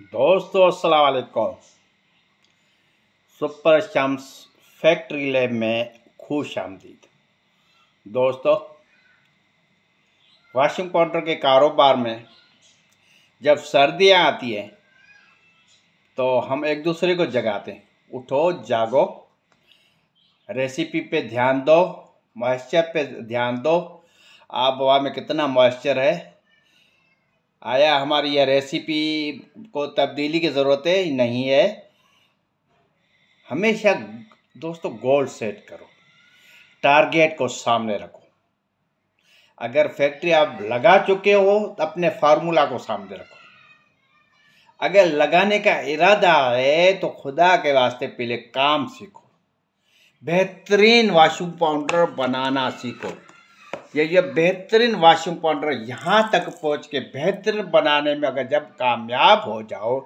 दोस्तों असलकुम super Shams factory lab में खुश आमदीद दोस्तों वाशिंग पाउडर के कारोबार में जब सर्दियां आती हैं तो हम एक दूसरे को जगाते हैं उठो जागो रेसिपी पे ध्यान दो मॉइस्चर पे ध्यान दो आप हवा में कितना मॉइस्चर है आया हमारी यह रेसिपी को तब्दीली की ज़रूरत नहीं है हमेशा दोस्तों गोल सेट करो टारगेट को सामने रखो अगर फैक्ट्री आप लगा चुके हो तो अपने फार्मूला को सामने रखो अगर लगाने का इरादा है तो खुदा के वास्ते पहले काम सीखो बेहतरीन वाशिंग पाउडर बनाना सीखो ये ये बेहतरीन वाशिंग पाउडर यहाँ तक पहुँच के बेहतरीन बनाने में अगर जब कामयाब हो जाओ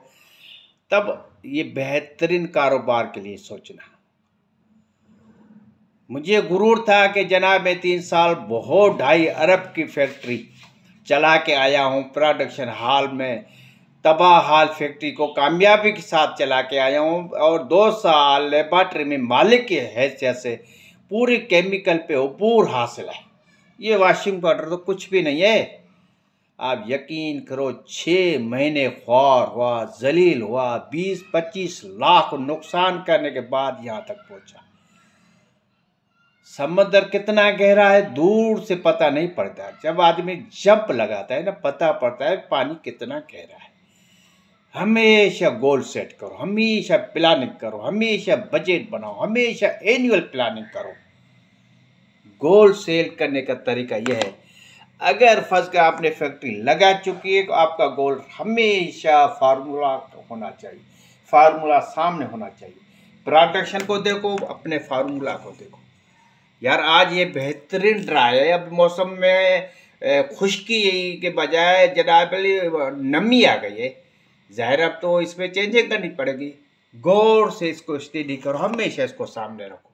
तब ये बेहतरीन कारोबार के लिए सोचना मुझे गुरूर था कि जनाब मैं तीन साल बहुत ढाई अरब की फैक्ट्री चला के आया हूँ प्रोडक्शन हाल में तबाह हाल फैक्ट्री को कामयाबी के साथ चला के आया हूँ और दो साल लेबार्ट्री में मालिक की हैसियत से पूरी केमिकल पे अबूर हासिल है ये वाशिंग पाउडर तो कुछ भी नहीं है आप यकीन करो छः महीने ख्वार हुआ जलील हुआ बीस पच्चीस लाख नुकसान करने के बाद यहाँ तक पहुँचा समंदर कितना गहरा है दूर से पता नहीं पड़ता जब आदमी जंप लगाता है ना पता पड़ता है पानी कितना गहरा है हमेशा गोल सेट करो हमेशा प्लानिंग करो हमेशा बजट बनाओ हमेशा एनुअल प्लानिंग करो गोल्ड सेल करने का तरीका यह है अगर फर्ज का आपने फैक्ट्री लगा चुकी है तो आपका गोल्ड हमेशा फार्मूला होना चाहिए फार्मूला सामने होना चाहिए प्रोडक्शन को देखो अपने फार्मूला को देखो यार आज ये बेहतरीन ड्राई है अब मौसम में खुश्की के बजाय जनाबली नमी आ गई है ज़ाहिर अब तो इसमें चेंजिंग करनी पड़ेगी गौर से इसको स्टडी करो हमेशा इसको सामने रखो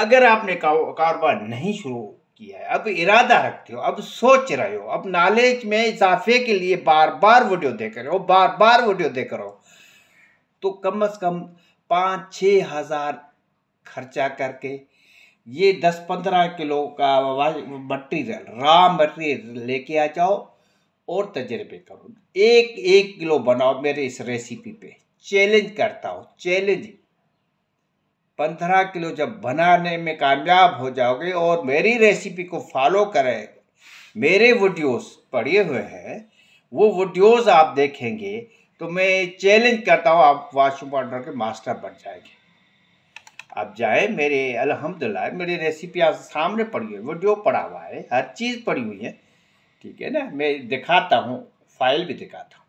अगर आपने कारोबार नहीं शुरू किया है अब इरादा रखते हो अब सोच रहे हो अब नॉलेज में इजाफे के लिए बार बार वीडियो देख रहे हो बार बार वीडियो देख रहे हो तो कम से कम पाँच छः हज़ार खर्चा करके ये दस पंद्रह किलो का मटीरियल रॉ मटीरियल लेके आ जाओ और तजर्बे करो एक एक किलो बनाओ मेरे इस रेसिपी पे चैलेंज करता हूँ चैलेंज पंद्रह किलो जब बनाने में कामयाब हो जाओगे और मेरी रेसिपी को फॉलो करें मेरे वीडियोस पड़े हुए हैं वो वीडियोस आप देखेंगे तो मैं चैलेंज करता हूँ आप वाशरूम पाउडर के मास्टर बन जाएंगे आप जाए मेरे अल्हम्दुलिल्लाह मेरी रेसिपी आप सामने पड़ी हुई है वीडियो पड़ा हुआ है हर चीज़ पड़ी हुई है ठीक है ना मैं दिखाता हूँ फाइल भी दिखाता हूँ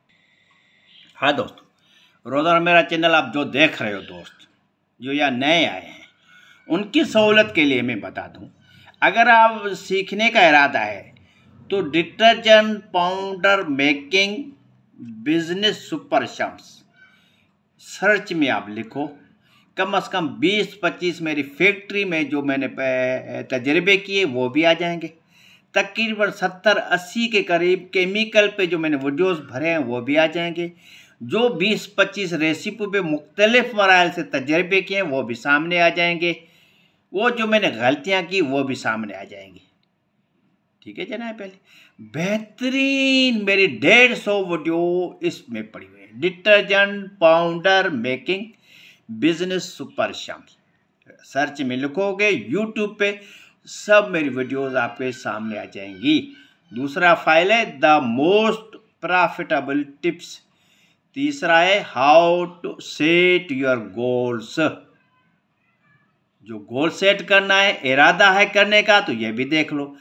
हाँ दोस्तों रोज़ाना मेरा चैनल आप जो देख रहे हो दोस्त जो या नए आए हैं उनकी सहूलत के लिए मैं बता दूं अगर आप सीखने का इरादा है तो detergent powder making business super शम्स सर्च में आप लिखो कम से कम 20-25 मेरी फैक्ट्री में जो मैंने तजर्बे किए वो भी आ जाएंगे तकरीबन 70-80 के करीब केमिकल पे जो मैंने वीडियोस भरे हैं वो भी आ जाएंगे जो 20-25 रेसिपी पे मुख्तलिफ मराइल से तजर्बे किए हैं वो भी सामने आ जाएंगे वो जो मैंने गलतियाँ की वो भी सामने आ जाएंगी ठीक है जनाब पहले बेहतरीन मेरी डेढ़ सौ वीडियो इसमें पड़ी हुई है detergent powder making business super शाम सर्च में लिखोगे यूट्यूब पे सब मेरी वीडियोस आपके सामने आ जाएंगी दूसरा फाइल है द मोस्ट प्रॉफिटेबल टिप्स तीसरा है how to set your goals जो गोल सेट करना है इरादा है करने का तो यह भी देख लो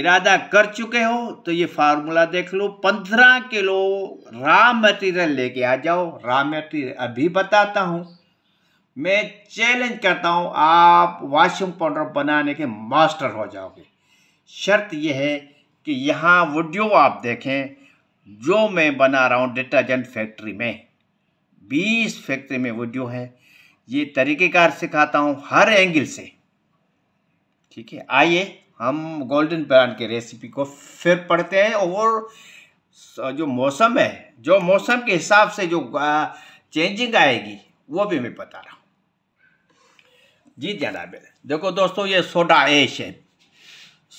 इरादा कर चुके हो तो ये फार्मूला देख लो पंद्रह किलो रॉ मटेरियल लेके आ जाओ रॉ मटेरियल अभी बताता हूँ मैं चैलेंज करता हूँ आप वाशिंग पाउडर बनाने के मास्टर हो जाओगे शर्त यह है कि यहाँ वीडियो आप देखें जो मैं बना रहा हूँ डिटर्जेंट फैक्ट्री में बीस फैक्ट्री में वीडियो है ये तरीक़ेकार सिखाता हूँ हर एंगल से ठीक है आइए हम गोल्डन ब्रांड के रेसिपी को फिर पढ़ते हैं और जो मौसम है जो मौसम के हिसाब से जो चेंजिंग आएगी वो भी मैं बता रहा हूँ जी जनाब देखो दोस्तों ये सोडा एश है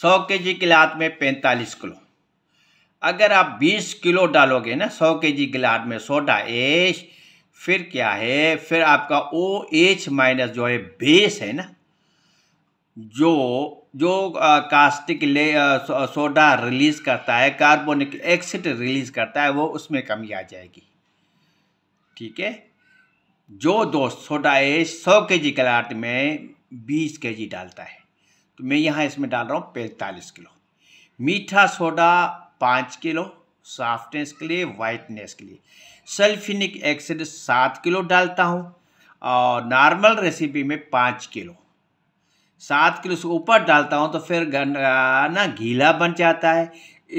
सौ के जी के लात में पैंतालीस किलो अगर आप 20 किलो डालोगे ना 100 के जी गिलास में सोडा एच फिर क्या है फिर आपका ओ एच माइनस जो है बेस है ना जो जो कास्टिक ले सोडा रिलीज़ करता है कार्बोनिक एक्सिड रिलीज़ करता है वो उसमें कमी आ जाएगी ठीक है जो दोस्त सोडा एच सौ के जी गलाट में बीस के जी डालता है तो मैं यहाँ इसमें डाल रहा हूँ पैंतालीस किलो मीठा सोडा पाँच किलो सॉफ्टनेस के लिए वाइटनेस के लिए सल्फिनिक एसिड सात किलो डालता हूँ और नॉर्मल रेसिपी में पाँच किलो सात किलो से ऊपर डालता हूँ तो फिर ना गीला बन जाता है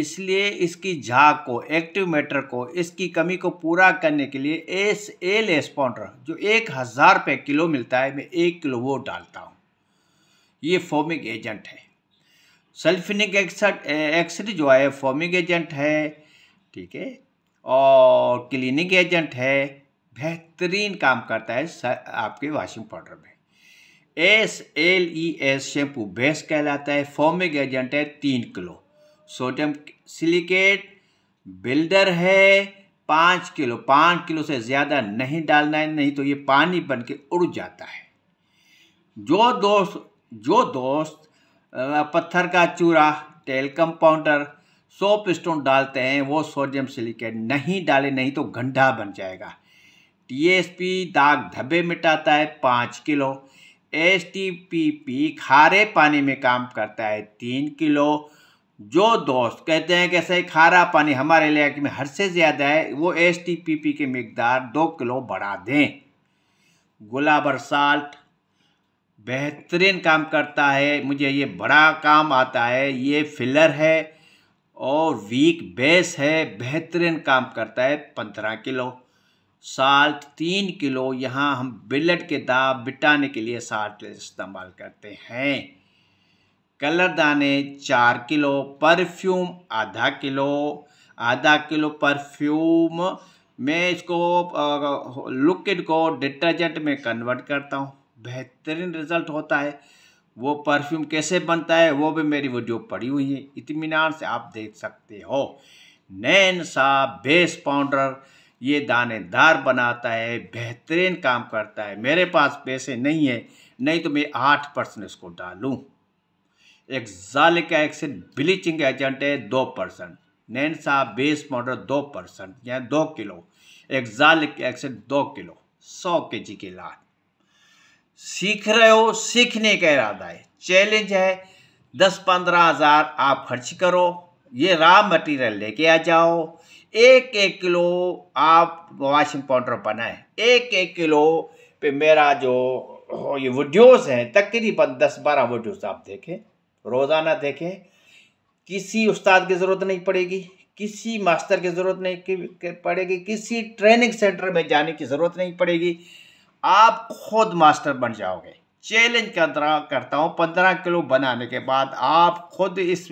इसलिए इसकी झाग को एक्टिव मैटर को इसकी कमी को पूरा करने के लिए एस एल एस्पॉन्डर जो एक हज़ार रुपये किलो मिलता है मैं एक किलो वो डालता हूँ ये फोमिक एजेंट है सल्फिनिक एक्सड एक्सड जो है फॉर्मिक एजेंट है ठीक है और क्लीनिंग एजेंट है बेहतरीन काम करता है आपके वॉशिंग पाउडर में S L E S shampoo best कहलाता है फॉर्मिक एजेंट है तीन किलो सोडियम सिलिकेट बिल्डर है पाँच किलो पाँच किलो से ज़्यादा नहीं डालना है नहीं तो ये पानी बन के उड़ जाता है जो दोस्त जो दोस्त पत्थर का चूरा टेल कंपाउंडर सोप स्टोन डालते हैं वो सोडियम सिलिकेट नहीं डाले नहीं तो गंढा बन जाएगा टीएसपी दाग धब्बे मिटाता है पाँच किलो एस खारे पानी में काम करता है तीन किलो जो दोस्त कहते हैं कि ऐसे खारा पानी हमारे इलाके में हर से ज़्यादा है वो एस टी पी पी मकदार दो किलो बढ़ा दें गुलाबर साल्ट बेहतरीन काम करता है मुझे ये बड़ा काम आता है ये फिलर है और वीक बेस है बेहतरीन काम करता है पंद्रह किलो साल्ट तीन किलो यहाँ हम बिलट के दाब बिटाने के लिए साल्ट इस्तेमाल करते हैं कलर दाने चार किलो परफ्यूम आधा किलो आधा किलो परफ्यूम मैं इसको लुकड को डिटर्जेंट में कन्वर्ट करता हूँ बेहतरीन रिजल्ट होता है वो परफ्यूम कैसे बनता है वो भी मेरी वीडियो पड़ी हुई है इतमान से आप देख सकते हो नैन सा बेस पाउडर ये दानेदार बनाता है बेहतरीन काम करता है मेरे पास पैसे नहीं है नहीं तो मैं आठ परसेंट इसको डालूँ जालिका एक्सिड ब्लीचिंग एजेंट है दो परसेंट नैन सा बेस पाउडर दो परसेंट या दो किलो एक्जालिक एक्सिड दो किलो सौ के जी की लाट सीख रहे हो सीखने का इरादा है चैलेंज है दस पंद्रह हज़ार आप खर्च करो ये रॉ मटेरियल लेके आ जाओ एक एक किलो आप वॉशिंग पाउडर बनाए एक एक किलो पे मेरा जो ये वीडियोस हैं तकरीबन दस बारह वीडियोस आप देखें रोज़ाना देखें किसी उस्ताद की ज़रूरत नहीं पड़ेगी किसी मास्टर की ज़रूरत नहीं पड़ेगी किसी ट्रेनिंग सेंटर में जाने की ज़रूरत नहीं पड़ेगी आप खुद मास्टर बन जाओगे चैलेंज करता करता हूँ पंद्रह किलो बनाने के बाद आप खुद इस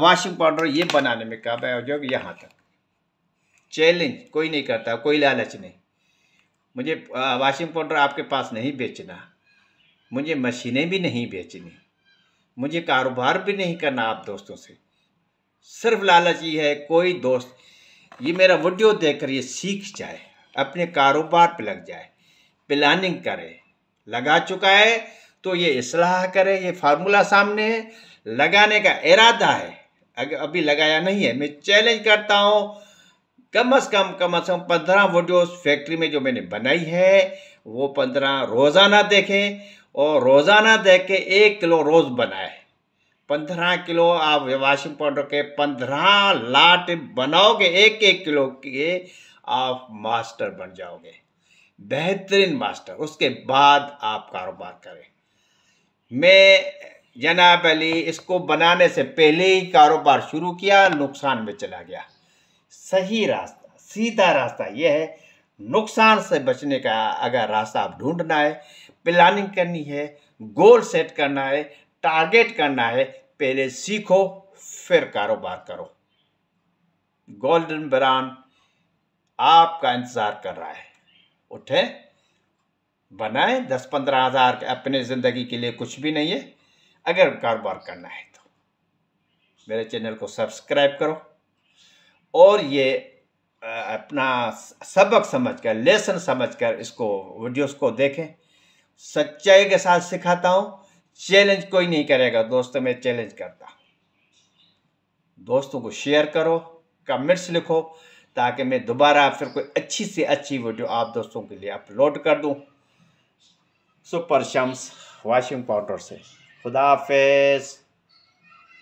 वॉशिंग पाउडर ये बनाने में कब हो जाओगे यहाँ तक चैलेंज कोई नहीं करता कोई लालच नहीं मुझे वॉशिंग पाउडर आपके पास नहीं बेचना मुझे मशीनें भी नहीं बेचनी मुझे कारोबार भी नहीं करना आप दोस्तों से सिर्फ लालच ये है कोई दोस्त ये मेरा वीडियो देख ये सीख जाए अपने कारोबार पर लग जाए प्लानिंग करे लगा चुका है तो ये इसलाह करे ये फार्मूला सामने है लगाने का इरादा है अगर अभी लगाया नहीं है मैं चैलेंज करता हूँ कम अज़ कम कम अज़ कम पंद्रह वीडियोस फैक्ट्री में जो मैंने बनाई है वो पंद्रह रोज़ाना देखें और रोज़ाना देख के एक किलो रोज़ बनाए पंद्रह किलो आप वाशिंग पाउडर के पंद्रह लाट बनाओगे एक एक किलो के आप मास्टर बन जाओगे बेहतरीन मास्टर उसके बाद आप कारोबार करें मैं जनाब अली इसको बनाने से पहले ही कारोबार शुरू किया नुकसान में चला गया सही रास्ता सीधा रास्ता यह है नुकसान से बचने का अगर रास्ता आप ढूंढना है प्लानिंग करनी है गोल सेट करना है टारगेट करना है पहले सीखो फिर कारोबार करो गोल्डन ब्रांड आपका इंतज़ार कर रहा है उठे बनाए दस पंद्रह हज़ार अपने ज़िंदगी के लिए कुछ भी नहीं है अगर कारोबार करना है तो मेरे चैनल को सब्सक्राइब करो और ये अपना सबक समझकर लेसन समझकर इसको वीडियोस को देखें सच्चाई के साथ सिखाता हूं चैलेंज कोई नहीं करेगा दोस्तों मैं चैलेंज करता हूं दोस्तों को शेयर करो कमेंट्स लिखो ताकि मैं दोबारा आप सबको अच्छी से अच्छी वीडियो आप दोस्तों के लिए अपलोड कर दूँ सुपर शम्स वाशिंग पाउडर से खुदाफेज़